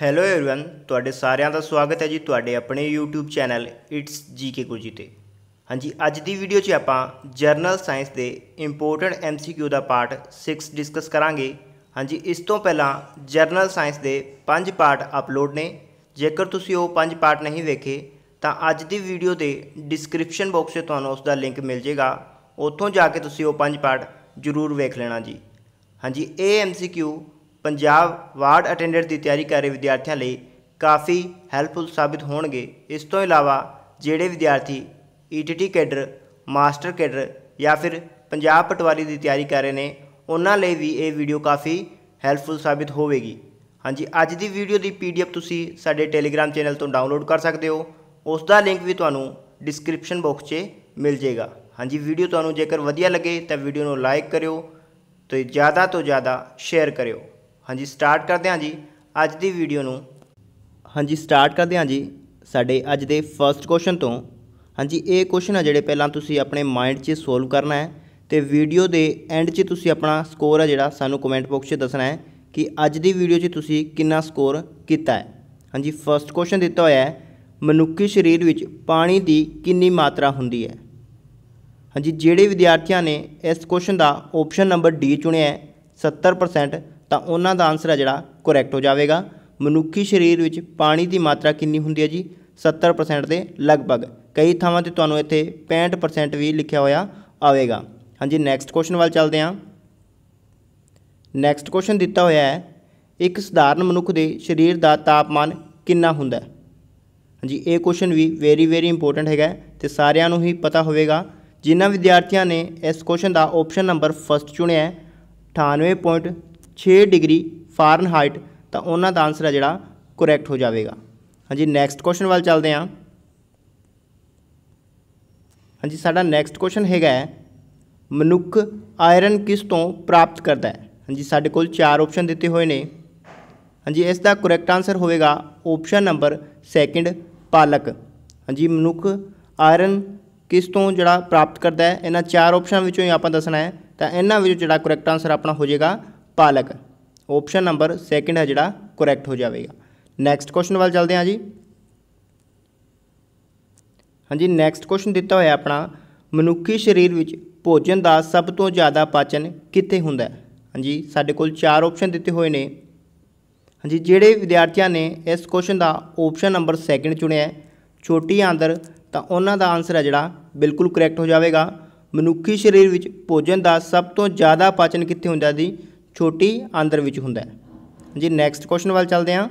hello everyone ਤੁਹਾਡੇ ਸਾਰਿਆਂ ਦਾ ਸਵਾਗਤ ਹੈ ਜੀ ਤੁਹਾਡੇ ਆਪਣੇ YouTube channel it's GK Gurji ਤੇ ਹਾਂਜੀ ਅੱਜ ਦੀ ਵੀਡੀਓ 'ਚ ਆਪਾਂ ਜਰਨਲ ਸਾਇੰਸ ਦੇ ਇੰਪੋਰਟੈਂਟ MCQ ਦਾ ਪਾਰਟ 6 ਡਿਸਕਸ ਕਰਾਂਗੇ ਹਾਂਜੀ ਇਸ ਤੋਂ ਪਹਿਲਾਂ ਜਰਨਲ ਸਾਇੰਸ ਦੇ 5 ਪਾਰਟ ਅਪਲੋਡ ਨੇ ਜੇਕਰ ਤੁਸੀਂ ਉਹ 5 ਪਾਰਟ ਨਹੀਂ ਵੇਖੇ ਤਾਂ ਅੱਜ ਦੀ ਵੀਡੀਓ ਦੇ ਡਿਸਕ੍ਰਿਪਸ਼ਨ ਬਾਕਸ 'ਚ ਤੁਹਾਨੂੰ ਉਸ ਦਾ ਲਿੰਕ ਮਿਲ ਜਾਏਗਾ ਉੱਥੋਂ ਜਾ ਕੇ ਤੁਸੀਂ ਉਹ 5 ਪਾਰਟ ਜ਼ਰੂਰ ਵੇਖ ਲੈਣਾ ਜੀ ਹਾਂਜੀ ਇਹ MCQ ਪੰਜਾਬ ਵਾਰਡ ਅਟੈਂਡੈਂਟ ਦੀ ਤਿਆਰੀ ਕਰ ਰਹੇ ਵਿਦਿਆਰਥੀਆਂ ਲਈ ਕਾਫੀ ਹੈਲਪਫੁਲ ਸਾਬਿਤ ਹੋਣਗੇ ਇਸ ਤੋਂ ਇਲਾਵਾ ਜਿਹੜੇ ਵਿਦਿਆਰਥੀ ਈਟੀਟੀ ਕੈਡਰ ਮਾਸਟਰ ਕੈਡਰ ਜਾਂ ਫਿਰ ਪੰਜਾਬ ਪਟਵਾਰੀ ਦੀ ਤਿਆਰੀ ਕਰ ਰਹੇ ਨੇ ਉਹਨਾਂ ਲਈ ਵੀ ਇਹ ਵੀਡੀਓ ਕਾਫੀ ਹੈਲਪਫੁਲ ਸਾਬਿਤ ਹੋਵੇਗੀ ਹਾਂਜੀ ਅੱਜ ਦੀ ਵੀਡੀਓ ਦੀ ਪੀਡੀਐਫ ਤੁਸੀਂ ਸਾਡੇ ਟੈਲੀਗ੍ਰam ਚੈਨਲ ਤੋਂ ਡਾਊਨਲੋਡ ਕਰ ਸਕਦੇ ਹੋ ਉਸ ਦਾ ਲਿੰਕ ਵੀ ਤੁਹਾਨੂੰ ਡਿਸਕ੍ਰਿਪਸ਼ਨ ਬਾਕਸ 'ਚ ਮਿਲ ਜਾਏਗਾ ਹਾਂਜੀ ਵੀਡੀਓ ਤੁਹਾਨੂੰ ਜੇਕਰ ਵਧੀਆ ਲੱਗੇ ਤਾਂ ਵੀਡੀਓ ਨੂੰ ਲਾਈਕ ਕਰਿਓ ਤੇ ਜ਼ਿਆਦਾ ਤੋਂ ਜ਼ਿਆਦਾ ਸ਼ੇਅਰ ਕਰਿਓ ਹਾਂਜੀ ਸਟਾਰਟ ਕਰਦੇ ਹਾਂ ਜੀ ਅੱਜ ਦੀ ਵੀਡੀਓ ਨੂੰ ਹਾਂਜੀ ਸਟਾਰਟ ਕਰਦੇ ਹਾਂ ਜੀ ਸਾਡੇ ਅੱਜ ਦੇ ਫਰਸਟ ਕੁਐਸਚਨ ਤੋਂ ਹਾਂਜੀ ਇਹ ਕੁਐਸਚਨ ਆ ਜਿਹੜੇ ਪਹਿਲਾਂ ਤੁਸੀਂ ਆਪਣੇ ਮਾਈਂਡ 'ਚ ਸੋਲਵ ਕਰਨਾ ਹੈ ਤੇ ਵੀਡੀਓ ਦੇ ਐਂਡ 'ਚ ਤੁਸੀਂ ਆਪਣਾ ਸਕੋਰ ਆ ਜਿਹੜਾ ਸਾਨੂੰ ਕਮੈਂਟ ਬਾਕਸ 'ਚ ਦੱਸਣਾ ਹੈ ਕਿ ਅੱਜ ਦੀ ਵੀਡੀਓ 'ਚ ਤੁਸੀਂ ਕਿੰਨਾ ਸਕੋਰ ਕੀਤਾ ਹੈ ਹਾਂਜੀ ਫਰਸਟ ਕੁਐਸਚਨ ਦਿੱਤਾ ਹੋਇਆ ਹੈ ਮਨੁੱਖੀ ਸਰੀਰ ਵਿੱਚ ਪਾਣੀ ਦੀ ਕਿੰਨੀ ਮਾਤਰਾ ਹੁੰਦੀ ਹੈ ਹਾਂਜੀ ਜਿਹੜੇ ਵਿਦਿਆਰਥੀਆਂ ਨੇ ਇਸ ਕੁਐਸਚਨ ਦਾ ਆਪਸ਼ਨ ਨੰਬਰ ਡੀ ਚੁਣਿਆ ਹੈ 70% ਤਾਂ ਉਹਨਾਂ ਦਾ ਆਨਸਰ ਹੈ ਜਿਹੜਾ ਕਰੈਕਟ ਹੋ ਜਾਵੇਗਾ ਮਨੁੱਖੀ ਸਰੀਰ ਵਿੱਚ ਪਾਣੀ ਦੀ ਮਾਤਰਾ ਕਿੰਨੀ ਹੁੰਦੀ ਹੈ ਜੀ 70% ਦੇ ਲਗਭਗ ਕਈ ਥਾਵਾਂ ਤੇ ਤੁਹਾਨੂੰ ਇੱਥੇ 65% ਵੀ ਲਿਖਿਆ ਹੋਇਆ ਆਵੇਗਾ ਹਾਂਜੀ ਨੈਕਸਟ ਕੁਐਸਚਨ ਵੱਲ ਚੱਲਦੇ ਹਾਂ ਨੈਕਸਟ ਕੁਐਸਚਨ ਦਿੱਤਾ ਹੋਇਆ ਹੈ ਇੱਕ ਸਧਾਰਨ ਮਨੁੱਖ ਦੇ ਸਰੀਰ ਦਾ ਤਾਪਮਾਨ ਕਿੰਨਾ ਹੁੰਦਾ ਹੈ ਹਾਂਜੀ ਇਹ ਕੁਐਸਚਨ ਵੀ ਵੈਰੀ ਵੈਰੀ ਇੰਪੋਰਟੈਂਟ ਹੈਗਾ ਤੇ ਸਾਰਿਆਂ ਨੂੰ ਹੀ ਪਤਾ ਹੋਵੇਗਾ ਜਿਨ੍ਹਾਂ ਵਿਦਿਆਰਥੀਆਂ ਨੇ ਇਸ ਕੁਐਸਚਨ ਦਾ ਆਪਸ਼ਨ ਨੰਬਰ 1 ਚੁਣਿਆ ਹੈ 6 ਡਿਗਰੀ ਫਾਰਨਹਾਈਟ ਤਾਂ ਉਹਨਾਂ ਦਾ ਆਨਸਰ ਹੈ ਜਿਹੜਾ ਕਰੈਕਟ ਹੋ ਜਾਵੇਗਾ ਹਾਂਜੀ ਨੈਕਸਟ ਕੁਐਸਚਨ ਵੱਲ ਚੱਲਦੇ ਹਾਂ ਹਾਂਜੀ ਸਾਡਾ ਨੈਕਸਟ ਕੁਐਸਚਨ ਹੈਗਾ ਮਨੁੱਖ ਆਇਰਨ ਕਿਸ ਤੋਂ ਪ੍ਰਾਪਤ ਕਰਦਾ ਹੈ ਹਾਂਜੀ ਸਾਡੇ ਕੋਲ ਚਾਰ ਆਪਸ਼ਨ ਦਿੱਤੇ ਹੋਏ ਨੇ ਹਾਂਜੀ ਇਸ ਦਾ ਕਰੈਕਟ ਆਨਸਰ ਹੋਵੇਗਾ ਆਪਸ਼ਨ ਨੰਬਰ ਸੈਕਿੰਡ ਪਾਲਕ ਹਾਂਜੀ ਮਨੁੱਖ ਆਇਰਨ ਕਿਸ ਤੋਂ ਜਿਹੜਾ ਪ੍ਰਾਪਤ ਕਰਦਾ ਹੈ ਇਹਨਾਂ ਚਾਰ ਆਪਸ਼ਨ ਵਿੱਚੋਂ ਹੀ ਆਪਾਂ ਦੱਸਣਾ ਹੈ ਤਾਂ ਇਹਨਾਂ ਵਿੱਚੋਂ ਜਿਹੜਾ ਕਰੈਕਟ ਆਨਸਰ ਆਪਣਾ ਹੋ ਜਾਏਗਾ ਪਾਲਕ ਆਪਸ਼ਨ ਨੰਬਰ ਸੈਕਿੰਡ ਹੈ ਜਿਹੜਾ ਕਰੈਕਟ ਹੋ ਜਾਵੇਗਾ ਨੈਕਸਟ ਕੁਐਸਚਨ ਵੱਲ ਚੱਲਦੇ ਹਾਂ ਜੀ ਹਾਂਜੀ ਨੈਕਸਟ ਕੁਐਸਚਨ ਦਿੱਤਾ ਹੋਇਆ ਆਪਣਾ ਮਨੁੱਖੀ ਸਰੀਰ ਵਿੱਚ ਭੋਜਨ ਦਾ ਸਭ ਤੋਂ ਜ਼ਿਆਦਾ ਪਾਚਨ ਕਿੱਥੇ ਹੁੰਦਾ ਹੈ ਹਾਂਜੀ ਸਾਡੇ ਕੋਲ ਚਾਰ ਆਪਸ਼ਨ ਦਿੱਤੇ ਹੋਏ ਨੇ ਹਾਂਜੀ ਜਿਹੜੇ ਵਿਦਿਆਰਥੀਆਂ ਨੇ ਇਸ ਕੁਐਸਚਨ ਦਾ ਆਪਸ਼ਨ ਨੰਬਰ ਸੈਕਿੰਡ ਚੁਣਿਆ ਛੋਟੀ ਆਂਦਰ ਤਾਂ ਉਹਨਾਂ ਦਾ ਆਨਸਰ ਹੈ ਜਿਹੜਾ ਬਿਲਕੁਲ ਕਰੈਕਟ ਹੋ ਜਾਵੇਗਾ ਮਨੁੱਖੀ ਸਰੀਰ ਵਿੱਚ ਭੋਜਨ ਦਾ ਸਭ ਤੋਂ ਜ਼ਿਆਦਾ ਪਾਚਨ ਕਿੱਥੇ ਹੁੰਦਾ ਦੀ ਛੋਟੀ ਅੰਦਰ ਵਿੱਚ ਹੁੰਦਾ ਹੈ ਜੀ ਨੈਕਸਟ ਕੁਐਸਚਨ ਵੱਲ ਚੱਲਦੇ ਹਾਂ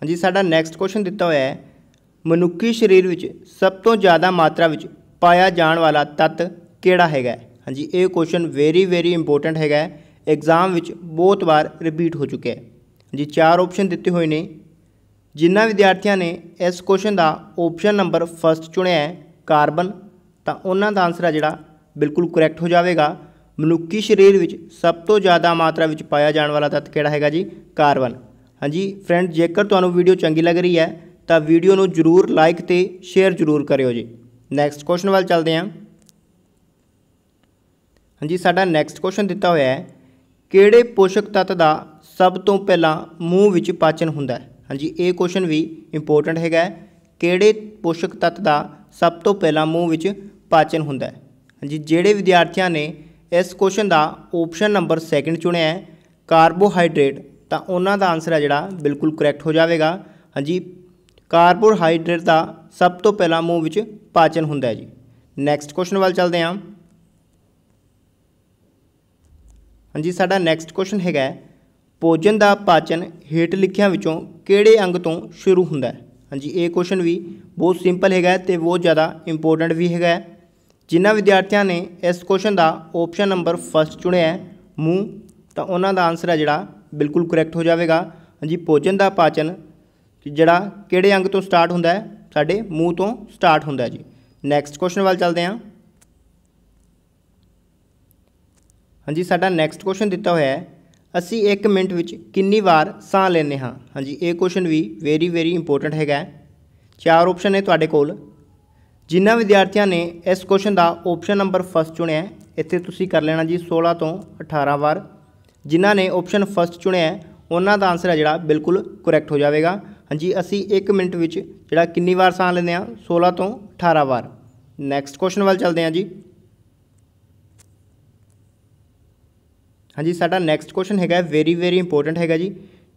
ਹਾਂਜੀ ਸਾਡਾ ਨੈਕਸਟ ਕੁਐਸਚਨ ਦਿੱਤਾ ਹੋਇਆ ਹੈ ਮਨੁੱਖੀ ਸਰੀਰ ਵਿੱਚ ਸਭ ਤੋਂ ਜ਼ਿਆਦਾ ਮਾਤਰਾ ਵਿੱਚ ਪਾਇਆ ਜਾਣ ਵਾਲਾ ਤੱਤ ਕਿਹੜਾ ਹੈਗਾ ਹਾਂਜੀ ਇਹ ਕੁਐਸਚਨ ਵੈਰੀ ਵੈਰੀ ਇੰਪੋਰਟੈਂਟ ਹੈਗਾ ਐਗਜ਼ਾਮ ਵਿੱਚ ਬਹੁਤ ਵਾਰ ਰਿਪੀਟ ਹੋ ਚੁੱਕਿਆ ਹੈ ਜੀ ਚਾਰ ਆਪਸ਼ਨ ਦਿੱਤੇ ਹੋਏ ਨੇ ਜਿਨ੍ਹਾਂ ਵਿਦਿਆਰਥੀਆਂ ਨੇ ਇਸ ਕੁਐਸਚਨ ਦਾ ਆਪਸ਼ਨ ਨੰਬਰ ਫਸਟ ਚੁਣਿਆ ਹੈ ਕਾਰਬਨ ਤਾਂ ਉਹਨਾਂ ਦਾ ਆਨਸਰ ਹੈ ਜਿਹੜਾ ਬਿਲਕੁਲ ਕਰੈਕਟ ਹੋ ਜਾਵੇਗਾ ਮਨੁੱਖੀ ਸਰੀਰ ਵਿੱਚ ਸਭ ਤੋਂ ਜ਼ਿਆਦਾ ਮਾਤਰਾ ਵਿੱਚ ਪਾਇਆ ਜਾਣ ਵਾਲਾ ਤੱਤ ਕਿਹੜਾ ਹੈਗਾ ਜੀ ਕਾਰਬਨ ਹਾਂਜੀ ਫਰੈਂਡ ਜੇਕਰ ਤੁਹਾਨੂੰ ਵੀਡੀਓ ਚੰਗੀ ਲੱਗ ਰਹੀ ਹੈ ਤਾਂ ਵੀਡੀਓ ਨੂੰ ਜਰੂਰ ਲਾਈਕ ਤੇ ਸ਼ੇਅਰ ਜਰੂਰ ਕਰਿਓ ਜੀ ਨੈਕਸਟ ਕੁਐਸਚਨ ਵੱਲ ਚੱਲਦੇ ਹਾਂ ਹਾਂਜੀ ਸਾਡਾ ਨੈਕਸਟ ਕੁਐਸਚਨ ਦਿੱਤਾ ਹੋਇਆ ਹੈ ਕਿਹੜੇ ਪੋਸ਼ਕ ਤੱਤ ਦਾ ਸਭ ਤੋਂ ਪਹਿਲਾਂ ਮੂੰਹ ਵਿੱਚ ਪਾਚਨ ਹੁੰਦਾ ਹੈ ਹਾਂਜੀ ਇਹ ਕੁਐਸਚਨ ਵੀ ਇੰਪੋਰਟੈਂਟ ਹੈਗਾ ਕਿਹੜੇ ਪੋਸ਼ਕ ਤੱਤ ਦਾ ਸਭ ਤੋਂ ਪਹਿਲਾਂ ਮੂੰਹ ਵਿੱਚ ਪਾਚਨ ਹੁੰਦਾ ਹੈ ਹਾਂਜੀ ਜਿਹੜੇ ਵਿਦਿਆਰਥੀਆਂ ਨੇ ਇਸ ਕੁਐਸਚਨ ਦਾ ਆਪਸ਼ਨ ਨੰਬਰ ਸੈਕਿੰਡ ਚੁਣਿਆ ਹੈ ਕਾਰਬੋਹਾਈਡਰੇਟ ਤਾਂ ਉਹਨਾਂ ਦਾ ਆਨਸਰ ਹੈ ਜਿਹੜਾ ਬਿਲਕੁਲ ਕਰੈਕਟ ਹੋ ਜਾਵੇਗਾ ਹਾਂਜੀ ਕਾਰਬੋਹਾਈਡਰੇਟ ਦਾ ਸਭ ਤੋਂ ਪਹਿਲਾਂ ਮੂੰਹ ਵਿੱਚ ਪਾਚਨ ਹੁੰਦਾ ਹੈ ਜੀ ਨੈਕਸਟ ਕੁਐਸਚਨ ਵੱਲ ਚੱਲਦੇ ਹਾਂ ਹਾਂਜੀ ਸਾਡਾ ਨੈਕਸਟ ਕੁਐਸਚਨ ਹੈਗਾ ਭੋਜਨ ਦਾ ਪਾਚਨ ਹੇਠ ਲਿਖਿਆਂ ਵਿੱਚੋਂ ਕਿਹੜੇ ਅੰਗ ਤੋਂ ਸ਼ੁਰੂ ਹੁੰਦਾ ਹੈ ਹਾਂਜੀ ਇਹ ਕੁਐਸਚਨ ਵੀ ਬਹੁਤ ਸਿੰਪਲ ਹੈਗਾ ਤੇ ਬਹੁਤ ਜ਼ਿਆਦਾ ਇੰਪੋਰਟੈਂਟ ਵੀ ਹੈਗਾ ਜਿਨ੍ਹਾਂ ਵਿਦਿਆਰਥੀਆਂ ਨੇ ਇਸ ਕੁਐਸਚਨ ਦਾ ਆਪਸ਼ਨ ਨੰਬਰ 1 ਚੁਣਿਆ ਹੈ ਮੂੰਹ ਤਾਂ ਉਹਨਾਂ ਦਾ ਆਨਸਰ ਹੈ ਜਿਹੜਾ ਬਿਲਕੁਲ ਕਰੈਕਟ ਹੋ ਜਾਵੇਗਾ ਹਾਂਜੀ ਭੋਜਨ ਦਾ ਪਾਚਨ ਜਿਹੜਾ ਕਿਹੜੇ ਅੰਗ ਤੋਂ ਸਟਾਰਟ ਹੁੰਦਾ ਹੈ ਸਾਡੇ ਮੂੰਹ ਤੋਂ ਸਟਾਰਟ ਹੁੰਦਾ ਹੈ ਜੀ ਨੈਕਸਟ ਕੁਐਸਚਨ ਵੱਲ ਚੱਲਦੇ ਹਾਂ ਹਾਂਜੀ ਸਾਡਾ ਨੈਕਸਟ ਕੁਐਸਚਨ ਦਿੱਤਾ ਹੋਇਆ ਹੈ ਅਸੀਂ 1 ਮਿੰਟ ਵਿੱਚ ਕਿੰਨੀ ਵਾਰ ਸਾਹ ਲੈਂਦੇ ਹਾਂ ਹਾਂਜੀ ਇਹ ਕੁਐਸਚਨ ਵੀ ਵੈਰੀ ਵੈਰੀ ਇੰਪੋਰਟੈਂਟ ਹੈਗਾ ਚਾਰ ਆਪਸ਼ਨ ਨੇ ਤੁਹਾਡੇ ਕੋਲ ਜਿਨ੍ਹਾਂ ਵਿਦਿਆਰਥੀਆਂ ਨੇ ਇਸ ਕੁਐਸਚਨ ਦਾ ਆਪਸ਼ਨ ਨੰਬਰ 1 ਚੁਣਿਆ ਇੱਥੇ ਤੁਸੀਂ ਕਰ ਲੈਣਾ ਜੀ 16 ਤੋਂ 18 ਵਾਰ ਜਿਨ੍ਹਾਂ ਨੇ ਆਪਸ਼ਨ 1 ਚੁਣਿਆ ਉਹਨਾਂ ਦਾ ਆਨਸਰ ਹੈ ਜਿਹੜਾ ਬਿਲਕੁਲ ਕਰੈਕਟ ਹੋ ਜਾਵੇਗਾ ਹਾਂਜੀ ਅਸੀਂ 1 ਮਿੰਟ ਵਿੱਚ ਜਿਹੜਾ ਕਿੰਨੀ ਵਾਰ ਸਾਂ ਲੈਂਦੇ ਆ 16 ਤੋਂ 18 ਵਾਰ ਨੈਕਸਟ ਕੁਐਸਚਨ ਵੱਲ ਚੱਲਦੇ ਆ ਜੀ ਹਾਂਜੀ ਸਾਡਾ ਨੈਕਸਟ ਕੁਐਸਚਨ ਹੈਗਾ ਵੈਰੀ ਵੈਰੀ ਇੰਪੋਰਟੈਂਟ ਹੈਗਾ ਜੀ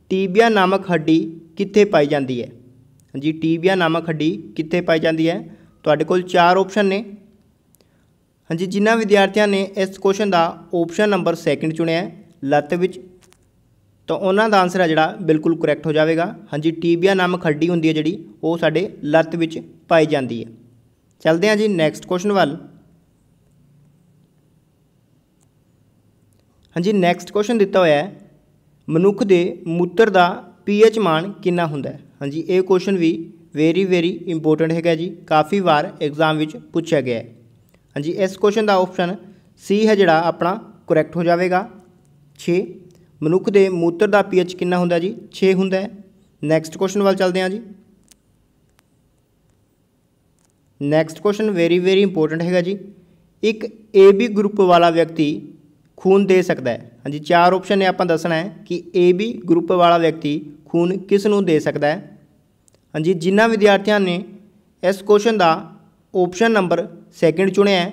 ਟੀਬੀਆ ਨਾਮਕ ਹੱਡੀ ਕਿੱਥੇ ਪਾਈ ਜਾਂਦੀ ਹੈ ਹਾਂਜੀ ਟੀਬੀਆ ਨਾਮਕ ਹੱਡੀ ਕਿੱਥੇ ਪਾਈ ਜਾਂਦੀ ਹੈ ਤੁਹਾਡੇ ਕੋਲ ਚਾਰ ਆਪਸ਼ਨ ਨੇ ਹਾਂਜੀ ਜਿਨ੍ਹਾਂ ਵਿਦਿਆਰਥੀਆਂ ਨੇ ਇਸ ਕੁਐਸਚਨ ਦਾ ਆਪਸ਼ਨ ਨੰਬਰ ਸੈਕਿੰਡ ਚੁਣਿਆ ਲੱਤ ਵਿੱਚ ਤਾਂ ਉਹਨਾਂ ਦਾ ਆਨਸਰ ਹੈ ਜਿਹੜਾ ਬਿਲਕੁਲ ਕਰੈਕਟ ਹੋ ਜਾਵੇਗਾ ਹਾਂਜੀ ਟੀਬੀਆ ਨਾਮ ਖੱਡੀ ਹੁੰਦੀ ਹੈ ਜਿਹੜੀ ਉਹ ਸਾਡੇ ਲੱਤ ਵਿੱਚ ਪਾਈ ਜਾਂਦੀ ਹੈ ਚਲਦੇ ਹਾਂ ਜੀ ਨੈਕਸਟ ਕੁਐਸਚਨ ਵੱਲ ਹਾਂਜੀ ਨੈਕਸਟ ਕੁਐਸਚਨ ਦਿੱਤਾ ਹੋਇਆ ਹੈ ਮਨੁੱਖ ਦੇ ਮੂਤਰ ਦਾ ਪੀਐਚ ਮਾਨ ਕਿੰਨਾ ਹੁੰਦਾ ਹੈ ਹਾਂਜੀ ਇਹ ਕੁਐਸਚਨ ਵੀ ਵੈਰੀ ਵੈਰੀ ਇੰਪੋਰਟੈਂਟ ਹੈਗਾ ਜੀ ਕਾਫੀ ਵਾਰ ਐਗਜ਼ਾਮ ਵਿੱਚ ਪੁੱਛਿਆ ਗਿਆ ਹੈ ਹਾਂਜੀ ਇਸ ਕੁਐਸਚਨ ਦਾ ਆਪਸ਼ਨ ਸੀ ਹੈ ਜਿਹੜਾ ਆਪਣਾ ਕਰੈਕਟ ਹੋ ਜਾਵੇਗਾ 6 ਮਨੁੱਖ ਦੇ ਮੂਤਰ ਦਾ ਪੀਐਚ ਕਿੰਨਾ ਹੁੰਦਾ ਜੀ 6 ਹੁੰਦਾ ਹੈ ਨੈਕਸਟ ਕੁਐਸਚਨ ਵੱਲ ਚੱਲਦੇ ਹਾਂ ਜੀ next question very very important ਹੈਗਾ ਜੀ ਇੱਕ ਏਬੀ ਗਰੁੱਪ ਵਾਲਾ ਵਿਅਕਤੀ ਖੂਨ ਦੇ ਸਕਦਾ ਹੈ ਹਾਂਜੀ ਚਾਰ ਆਪਸ਼ਨ ਨੇ ਆਪਾਂ ਦੱਸਣਾ ਹੈ ਕਿ ਏਬੀ ਗਰੁੱਪ ਵਾਲਾ ਵਿਅਕਤੀ ਖੂਨ ਕਿਸ ਨੂੰ ਦੇ ਸਕਦਾ ਹੈ ਹਾਂਜੀ ਜਿਨ੍ਹਾਂ ਵਿਦਿਆਰਥੀਆਂ ਨੇ ਇਸ ਕੁਐਸਚਨ ਦਾ ਆਪਸ਼ਨ ਨੰਬਰ ਸੈਕਿੰਡ ਚੁਣਿਆ ਹੈ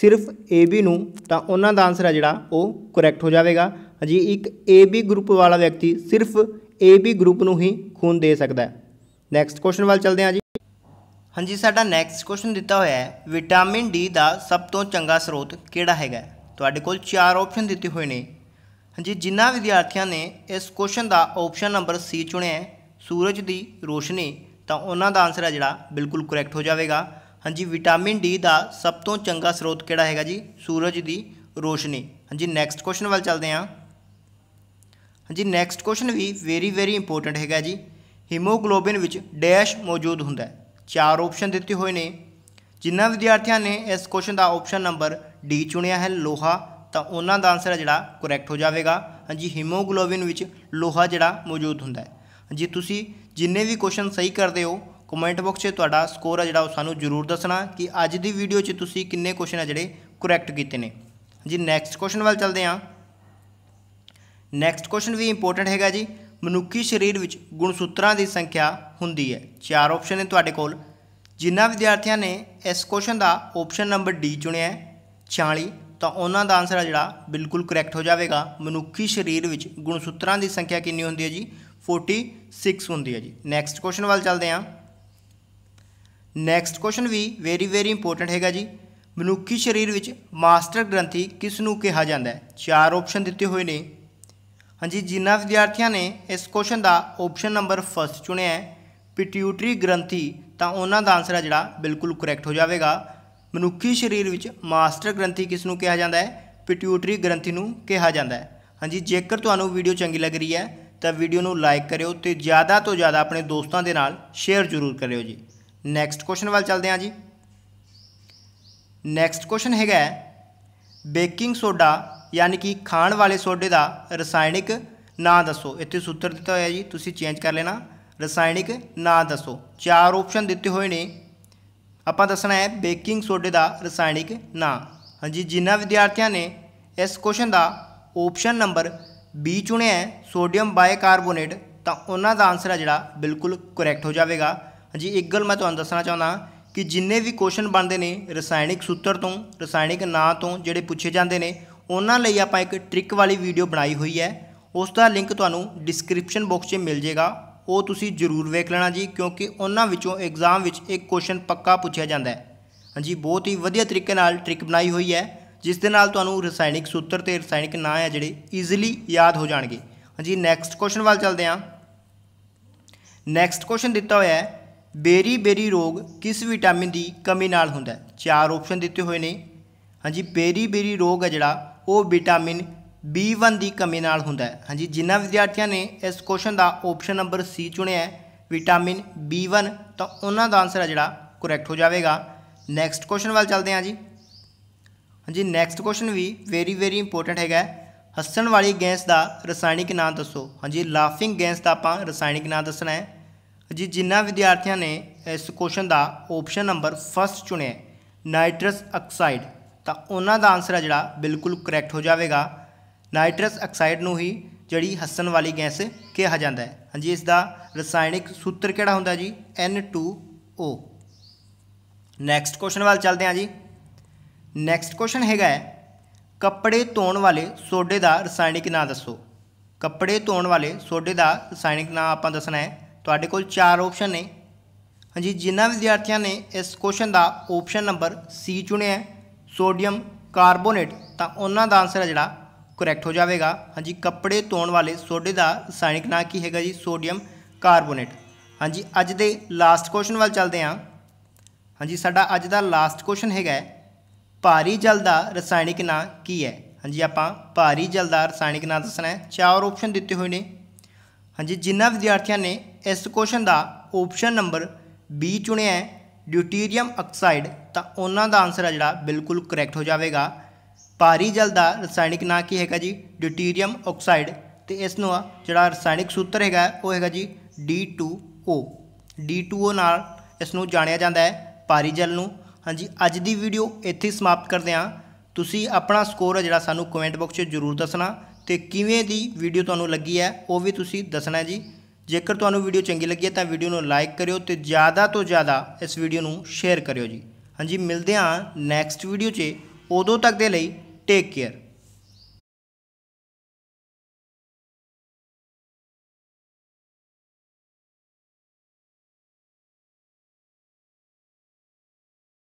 ਸਿਰਫ ਏ ਬੀ ਨੂੰ ਤਾਂ ਉਹਨਾਂ ਦਾ ਆਨਸਰ ਹੈ ਜਿਹੜਾ ਉਹ ਕਰੈਕਟ ਹੋ ਜਾਵੇਗਾ ਹਾਂਜੀ ਇੱਕ ਏ ਬੀ ਗਰੁੱਪ ਵਾਲਾ ਵਿਅਕਤੀ ਸਿਰਫ ਏ ਬੀ ਗਰੁੱਪ ਨੂੰ ਹੀ ਖੂਨ ਦੇ ਸਕਦਾ ਹੈ ਨੈਕਸਟ ਕੁਐਸਚਨ ਵੱਲ ਚੱਲਦੇ ਹਾਂ ਜੀ ਹਾਂਜੀ ਸਾਡਾ ਨੈਕਸਟ ਕੁਐਸਚਨ ਦਿੱਤਾ ਹੋਇਆ ਹੈ ਵਿਟਾਮਿਨ ਡੀ ਦਾ ਸਭ ਤੋਂ ਚੰਗਾ ਸਰੋਤ ਕਿਹੜਾ ਹੈਗਾ ਤੁਹਾਡੇ ਕੋਲ ਚਾਰ ਆਪਸ਼ਨ ਦਿੱਤੇ ਹੋਏ ਨੇ ਹਾਂਜੀ ਜਿਨ੍ਹਾਂ ਵਿਦਿਆਰਥੀਆਂ ਨੇ ਇਸ ਕੁਐਸਚਨ ਦਾ ਆਪਸ਼ਨ ਨੰਬਰ ਸੀ ਚੁਣਿਆ ਹੈ ਸੂਰਜ ਦੀ ਰੋਸ਼ਨੀ ਤਾਂ ਉਹਨਾਂ ਦਾ ਆਨਸਰ ਹੈ ਜਿਹੜਾ ਬਿਲਕੁਲ ਕਰੈਕਟ ਹੋ ਜਾਵੇਗਾ ਹਾਂਜੀ ਵਿਟਾਮਿਨ ਡੀ ਦਾ ਸਭ ਤੋਂ ਚੰਗਾ ਸਰੋਤ ਕਿਹੜਾ ਹੈਗਾ ਜੀ ਸੂਰਜ ਦੀ ਰੋਸ਼ਨੀ ਹਾਂਜੀ ਨੈਕਸਟ ਕੁਐਸਚਨ ਵੱਲ ਚੱਲਦੇ ਹਾਂ ਹਾਂਜੀ ਨੈਕਸਟ ਕੁਐਸਚਨ ਵੀ ਵੈਰੀ ਵੈਰੀ ਇੰਪੋਰਟੈਂਟ ਹੈਗਾ ਜੀ ਹੀਮੋਗਲੋਬਿਨ ਵਿੱਚ ਡੈਸ਼ ਮੌਜੂਦ ਹੁੰਦਾ ਹੈ ਚਾਰ ਆਪਸ਼ਨ ਦਿੱਤੇ ਹੋਏ ਨੇ ਜਿਨ੍ਹਾਂ ਵਿਦਿਆਰਥੀਆਂ ਨੇ ਇਸ ਕੁਐਸਚਨ ਦਾ ਆਪਸ਼ਨ ਨੰਬਰ ਡੀ ਚੁਣਿਆ ਹੈ ਲੋਹਾ ਤਾਂ ਉਹਨਾਂ ਦਾ ਆਨਸਰ ਹੈ ਜਿਹੜਾ ਕਰੈਕਟ ਹੋ ਜਾਵੇਗਾ ਹਾਂਜੀ ਹੀਮੋਗਲੋਬਿਨ ਵਿੱਚ ਲੋਹਾ ਜਿਹੜਾ ਮੌਜੂਦ ਹੁੰਦਾ ਹੈ ਜੀ ਤੁਸੀਂ ਜਿੰਨੇ ਵੀ ਕੁਐਸਚਨ ਸਹੀ ਕਰਦੇ ਹੋ ਕਮੈਂਟ ਬਾਕਸ 'ਚ ਤੁਹਾਡਾ ਸਕੋਰ ਆ ਜਿਹੜਾ ਉਹ ਸਾਨੂੰ ਜ਼ਰੂਰ ਦੱਸਣਾ ਕਿ ਅੱਜ ਦੀ ਵੀਡੀਓ 'ਚ ਤੁਸੀਂ ਕਿੰਨੇ ਕੁਐਸਚਨ ਆ ਜਿਹੜੇ ਕਰੈਕਟ ਕੀਤੇ ਨੇ ਜੀ ਨੈਕਸਟ ਕੁਐਸਚਨ ਵੱਲ ਚੱਲਦੇ ਹਾਂ ਨੈਕਸਟ ਕੁਐਸਚਨ ਵੀ ਇੰਪੋਰਟੈਂਟ ਹੈਗਾ ਜੀ ਮਨੁੱਖੀ ਸਰੀਰ ਵਿੱਚ ਗੁਣਸੂਤਰਾਂ ਦੀ ਸੰਖਿਆ ਹੁੰਦੀ ਹੈ ਚਾਰ ਆਪਸ਼ਨ ਨੇ ਤੁਹਾਡੇ ਕੋਲ ਜਿਨ੍ਹਾਂ ਵਿਦਿਆਰਥੀਆਂ ਨੇ ਇਸ ਕੁਐਸਚਨ ਦਾ ਆਪਸ਼ਨ ਨੰਬਰ ਡੀ ਚੁਣਿਆ ਹੈ ਤਾਂ ਉਹਨਾਂ ਦਾ ਆਨਸਰ ਆ ਜਿਹੜਾ ਬਿਲਕੁਲ ਕਰੈਕਟ ਹੋ ਜਾਵੇਗਾ ਮਨੁੱਖੀ ਸਰੀਰ ਵਿੱਚ ਗੁਣਸੂਤਰਾਂ ਦੀ ਸੰਖਿਆ ਕਿੰਨੀ ਹੁੰਦੀ ਹੈ ਜੀ 46 ਹੁੰਦੀ ਹੈ ਜੀ ਨੈਕਸਟ ਕੁਐਸਚਨ ਵੱਲ ਚੱਲਦੇ ਹਾਂ ਨੈਕਸਟ ਕੁਐਸਚਨ ਵੀ ਵੈਰੀ ਵੈਰੀ ਇੰਪੋਰਟੈਂਟ ਹੈਗਾ ਜੀ ਮਨੁੱਖੀ ਸਰੀਰ ਵਿੱਚ ਮਾਸਟਰ ਗ੍ਰੰਥੀ ਕਿਸ ਨੂੰ ਕਿਹਾ ਜਾਂਦਾ ਹੈ ਚਾਰ ਆਪਸ਼ਨ ਦਿੱਤੇ ਹੋਏ ਨੇ ਹਾਂਜੀ ਜਿਨ੍ਹਾਂ ਵਿਦਿਆਰਥੀਆਂ ਨੇ ਇਸ ਕੁਐਸਚਨ ਦਾ ਆਪਸ਼ਨ ਨੰਬਰ 1 ਚੁਣਿਆ ਹੈ ਪਿਟਿਊਟਰੀ ਗ੍ਰੰਥੀ ਤਾਂ ਉਹਨਾਂ ਦਾ ਆਨਸਰ ਹੈ ਜਿਹੜਾ ਬਿਲਕੁਲ ਕਰੈਕਟ ਹੋ ਜਾਵੇਗਾ ਮਨੁੱਖੀ ਸਰੀਰ ਵਿੱਚ ਮਾਸਟਰ ਗ੍ਰੰਥੀ ਕਿਸ ਨੂੰ ਕਿਹਾ ਜਾਂਦਾ ਹੈ ਪਿਟਿਊਟਰੀ ਗ੍ਰੰਥੀ ਨੂੰ ਕਿਹਾ ਜਾਂਦਾ ਹੈ ਹਾਂਜੀ ਜੇਕਰ ਤੁਹਾਨੂੰ ਵੀਡੀਓ ਚੰਗੀ ਲੱਗ ਰਹੀ ਹੈ ਤਾਂ ਵੀਡੀਓ ਨੂੰ ਲਾਈਕ ਕਰਿਓ ਤੇ ਜ਼ਿਆਦਾ ਤੋਂ ਜ਼ਿਆਦਾ ਆਪਣੇ ਦੋਸਤਾਂ ਦੇ ਨਾਲ ਸ਼ੇਅਰ ਜ਼ਰੂਰ ਕਰਿਓ ਜੀ ਨੈਕਸਟ ਕੁਐਸਚਨ ਵੱਲ ਚੱਲਦੇ ਹਾਂ ਜੀ ਨੈਕਸਟ ਕੁਐਸਚਨ ਹੈਗਾ ਬੇਕਿੰਗ ਸੋਡਾ ਯਾਨੀ ਕਿ ਖਾਣ ਵਾਲੇ ਸੋਡੇ ਦਾ ਰਸਾਇਣਿਕ ਨਾਂ ਦੱਸੋ ਇੱਥੇ ਸੂਤਰ ਦਿੱਤਾ ਹੋਇਆ ਜੀ ਤੁਸੀਂ ਚੇਂਜ ਕਰ ਲੈਣਾ ਰਸਾਇਣਿਕ ਨਾਂ ਦੱਸੋ ਚਾਰ ਆਪਸ਼ਨ ਦਿੱਤੇ ਹੋਏ ਨੇ ਆਪਾਂ ਦੱਸਣਾ ਹੈ ਬੇਕਿੰਗ ਸੋਡੇ ਦਾ ਰਸਾਇਣਿਕ ਨਾਂ ਹਾਂਜੀ ਜਿਨ੍ਹਾਂ ਵਿਦਿਆਰਥੀਆਂ ਨੇ ਇਸ ਕੁਐਸਚਨ ਦਾ ਆਪਸ਼ਨ ਨੰਬਰ ਬੀ ਚੁਣਿਆ ਹੈ ਸੋਡੀਅਮ ਬਾਈਕਾਰਬੋਨੇਟ ਤਾਂ ਉਹਨਾਂ ਦਾ ਆਨਸਰ ਹੈ ਜਿਹੜਾ ਬਿਲਕੁਲ ਕਰੈਕਟ ਹੋ ਜਾਵੇਗਾ ਹਾਂਜੀ ਇੱਕ ਗੱਲ ਮੈਂ ਤੁਹਾਨੂੰ ਦੱਸਣਾ ਚਾਹੁੰਦਾ ਕਿ ਜਿੰਨੇ ਵੀ ਕੁਐਸਚਨ ਬਣਦੇ ਨੇ ਰਸਾਇਣਿਕ ਸੂਤਰ ਤੋਂ ਰਸਾਇਣਿਕ ਨਾਂ ਤੋਂ ਜਿਹੜੇ ਪੁੱਛੇ ਜਾਂਦੇ ਨੇ ਉਹਨਾਂ ਲਈ ਆਪਾਂ ਇੱਕ ਟ੍ਰਿਕ ਵਾਲੀ ਵੀਡੀਓ ਬਣਾਈ ਹੋਈ ਹੈ ਉਸ ਦਾ ਲਿੰਕ ਤੁਹਾਨੂੰ ਡਿਸਕ੍ਰਿਪਸ਼ਨ ਬਾਕਸ 'ਚ ਮਿਲ ਜੇਗਾ ਉਹ ਤੁਸੀਂ ਜ਼ਰੂਰ ਵੇਖ ਲੈਣਾ ਜੀ ਕਿਉਂਕਿ ਉਹਨਾਂ ਵਿੱਚੋਂ ਐਗਜ਼ਾਮ ਵਿੱਚ ਇੱਕ ਕੁਐਸਚਨ ਪੱਕਾ ਪੁੱਛਿਆ ਜਾਂਦਾ ਹੈ ਹਾਂਜੀ ਬਹੁਤ ਹੀ ਵਧੀਆ ਤਰੀਕੇ ਨਾਲ ਟ੍ਰਿਕ ਬਣਾਈ ਹੋਈ ਹੈ ਜਿਸ ਦੇ ਨਾਲ ਤੁਹਾਨੂੰ ਰਸਾਇਣਿਕ ਸੂਤਰ ਤੇ ਰਸਾਇਣਿਕ ਨਾਂ ਆ ਜਿਹੜੇ ਈਜ਼ੀਲੀ ਯਾਦ ਹੋ ਜਾਣਗੇ ਹਾਂਜੀ ਨੈਕਸਟ ਕੁਐਸਚਨ ਵੱਲ ਚੱਲਦੇ ਹਾਂ ਨੈਕਸਟ ਕੁਐਸਚਨ ਦਿੱਤਾ ਹੋਇਆ ਹੈ ਬੇਰੀ ਬੇਰੀ ਰੋਗ ਕਿਸ ਵਿਟਾਮਿਨ ਦੀ ਕਮੀ ਨਾਲ ਹੁੰਦਾ ਹੈ ਚਾਰ ਆਪਸ਼ਨ ਦਿੱਤੇ ਹੋਏ ਨੇ ਹਾਂਜੀ ਬੇਰੀ ਬੇਰੀ ਰੋਗ ਹੈ ਜਿਹੜਾ ਉਹ ਵਿਟਾਮਿਨ B1 ਦੀ ਕਮੀ ਨਾਲ ਹੁੰਦਾ ਹੈ ਹਾਂਜੀ ਜਿਨ੍ਹਾਂ ਵਿਦਿਆਰਥੀਆਂ ਨੇ ਇਸ ਕੁਐਸਚਨ ਦਾ ਆਪਸ਼ਨ ਨੰਬਰ C ਚੁਣਿਆ ਹੈ ਵਿਟਾਮਿਨ B1 ਤਾਂ ਉਹਨਾਂ ਦਾ ਆਨਸਰ ਹੈ ਜਿਹੜਾ ਕਰੈਕਟ ਹੋ ਜਾਵੇਗਾ ਨੈਕਸਟ ਕੁਐਸਚਨ ਵੱਲ ਚੱਲਦੇ ਹਾਂ ਜੀ ਹਾਂਜੀ ਨੈਕਸਟ ਕੁਐਸਚਨ ਵੀ ਵੈਰੀ ਵੈਰੀ ਇੰਪੋਰਟੈਂਟ ਹੈਗਾ ਹੱਸਣ ਵਾਲੀ ਗੈਸ ਦਾ ਰਸਾਇਣਿਕ ਨਾਮ ਦੱਸੋ ਹਾਂਜੀ ਲਾਫਿੰਗ ਗੈਸ ਦਾ ਆਪਾਂ ਰਸਾਇਣਿਕ ਨਾਮ ਦੱਸਣਾ ਹੈ ਜੀ ਜਿੰਨਾ ਵਿਦਿਆਰਥੀਆਂ ਨੇ ਇਸ ਕੁਐਸਚਨ ਦਾ ਆਪਸ਼ਨ ਨੰਬਰ ਫਸਟ ਚੁਣਿਆ ਨਾਈਟਰਸ ਆਕਸਾਈਡ ਤਾਂ ਉਹਨਾਂ ਦਾ ਆਨਸਰ ਹੈ ਜਿਹੜਾ ਬਿਲਕੁਲ ਕਰੈਕਟ ਹੋ ਜਾਵੇਗਾ ਨਾਈਟਰਸ ਆਕਸਾਈਡ ਨੂੰ ਹੀ ਜਿਹੜੀ ਹੱਸਣ ਵਾਲੀ ਗੈਸ ਕਿਹਾ ਜਾਂਦਾ ਹੈ ਹਾਂਜੀ ਇਸ ਦਾ ਰਸਾਇਣਿਕ ਸੂਤਰ ਕਿਹੜਾ ਹੁੰਦਾ ਜੀ N2O ਨੈਕਸਟ ਕੁਐਸਚਨ ਵੱਲ ਚੱਲਦੇ ਹਾਂ ਜੀ ਨੈਕਸਟ ਕੁਐਸਚਨ ਹੈਗਾ ਹੈ ਕੱਪੜੇ ਧੋਣ ਵਾਲੇ ਸੋਡੇ ਦਾ ਰਸਾਇਣਿਕ ਨਾਮ ਦੱਸੋ ਕੱਪੜੇ ਧੋਣ ਵਾਲੇ ਸੋਡੇ ਦਾ ਰਸਾਇਣਿਕ ਨਾਮ ਆਪਾਂ ਦੱਸਣਾ ਹੈ ਤੁਹਾਡੇ ਕੋਲ ਚਾਰ ਆਪਸ਼ਨ ਨੇ ਹਾਂਜੀ ਜਿਨ੍ਹਾਂ ਵਿਦਿਆਰਥੀਆਂ ਨੇ ਇਸ ਕੁਐਸਚਨ ਦਾ ਆਪਸ਼ਨ ਨੰਬਰ ਸੀ ਚੁਣਿਆ ਸੋਡੀਅਮ ਕਾਰਬੋਨੇਟ ਤਾਂ ਉਹਨਾਂ ਦਾ ਆਨਸਰ ਹੈ ਜਿਹੜਾ ਕਰੈਕਟ ਹੋ ਜਾਵੇਗਾ ਹਾਂਜੀ ਕੱਪੜੇ ਧੋਣ ਵਾਲੇ ਸੋਡੇ ਦਾ ਰਸਾਇਣਿਕ ਨਾਮ ਕੀ ਹੈਗਾ ਜੀ ਸੋਡੀਅਮ ਕਾਰਬੋਨੇਟ ਹਾਂਜੀ ਅੱਜ ਦੇ ਲਾਸਟ ਕੁਐਸਚਨ ਵੱਲ ਚੱਲਦੇ ਹਾਂ ਹਾਂਜੀ ਸਾਡਾ ਅੱਜ ਦਾ ਲਾਸਟ ਕੁਐਸਚਨ ਹੈਗਾ ਭਾਰੀ ਜਲ ਦਾ ਰਸਾਇਣਿਕ ਨਾਮ ਕੀ ਹੈ ਹਾਂਜੀ ਆਪਾਂ ਭਾਰੀ ਜਲ ਦਾ ਰਸਾਇਣਿਕ ਨਾਮ ਦੱਸਣਾ ਹੈ ਚਾਰ ਆਪਸ਼ਨ ਦਿੱਤੇ ਹੋਏ ਨੇ ਹਾਂਜੀ ਜਿਨ੍ਹਾਂ ਵਿਦਿਆਰਥੀਆਂ ਨੇ ਇਸ ਕੁਐਸਚਨ ਦਾ ਆਪਸ਼ਨ ਨੰਬਰ ਬੀ ਚੁਣਿਆ ਹੈ ਡਿਊਟੀਰੀਅਮ ਆਕਸਾਈਡ ਤਾਂ ਉਹਨਾਂ ਦਾ ਆਨਸਰ ਹੈ ਜਿਹੜਾ ਬਿਲਕੁਲ ਕਰੈਕਟ ਹੋ ਜਾਵੇਗਾ ਭਾਰੀ ਜਲ ਦਾ ਰਸਾਇਣਿਕ ਨਾਮ ਕੀ ਹੈਗਾ ਜੀ ਡਿਊਟੀਰੀਅਮ ਆਕਸਾਈਡ ਤੇ ਇਸ ਨੂੰ ਜਿਹੜਾ ਰਸਾਇਣਿਕ ਸੂਤਰ ਹੈਗਾ ਉਹ ਹੈਗਾ ਜੀ D2O D2O ਨਾਲ ਇਸ ਨੂੰ ਜਾਣਿਆ ਜਾਂਦਾ ਹੈ ਭਾਰੀ ਜਲ ਨੂੰ ਹਾਂਜੀ ਅੱਜ ਦੀ ਵੀਡੀਓ ਇੱਥੇ ਸਮਾਪਤ ਕਰਦੇ ਹਾਂ ਤੁਸੀਂ ਆਪਣਾ ਸਕੋਰ ਜਿਹੜਾ ਸਾਨੂੰ ਕਮੈਂਟ ਬਾਕਸ 'ਚ ਜ਼ਰੂਰ ਦੱਸਣਾ ਤੇ ਕਿਵੇਂ ਦੀ ਵੀਡੀਓ ਤੁਹਾਨੂੰ ਲੱਗੀ ਹੈ ਉਹ ਵੀ ਤੁਸੀਂ ਦੱਸਣਾ ਜੀ ਜੇਕਰ ਤੁਹਾਨੂੰ ਵੀਡੀਓ ਚੰਗੀ ਲੱਗੀ ਹੈ ਤਾਂ ਵੀਡੀਓ ਨੂੰ ਲਾਈਕ ਕਰਿਓ ਤੇ ਜ਼ਿਆਦਾ ਤੋਂ ਜ਼ਿਆਦਾ ਇਸ ਵੀਡੀਓ ਨੂੰ ਸ਼ੇਅਰ ਕਰਿਓ ਜੀ ਹਾਂਜੀ ਮਿਲਦੇ ਹਾਂ ਨੈਕਸਟ ਵੀਡੀਓ 'ਚ ਉਦੋਂ ਤੱਕ ਦੇ ਲਈ ਟੇਕ ਕੇਅਰ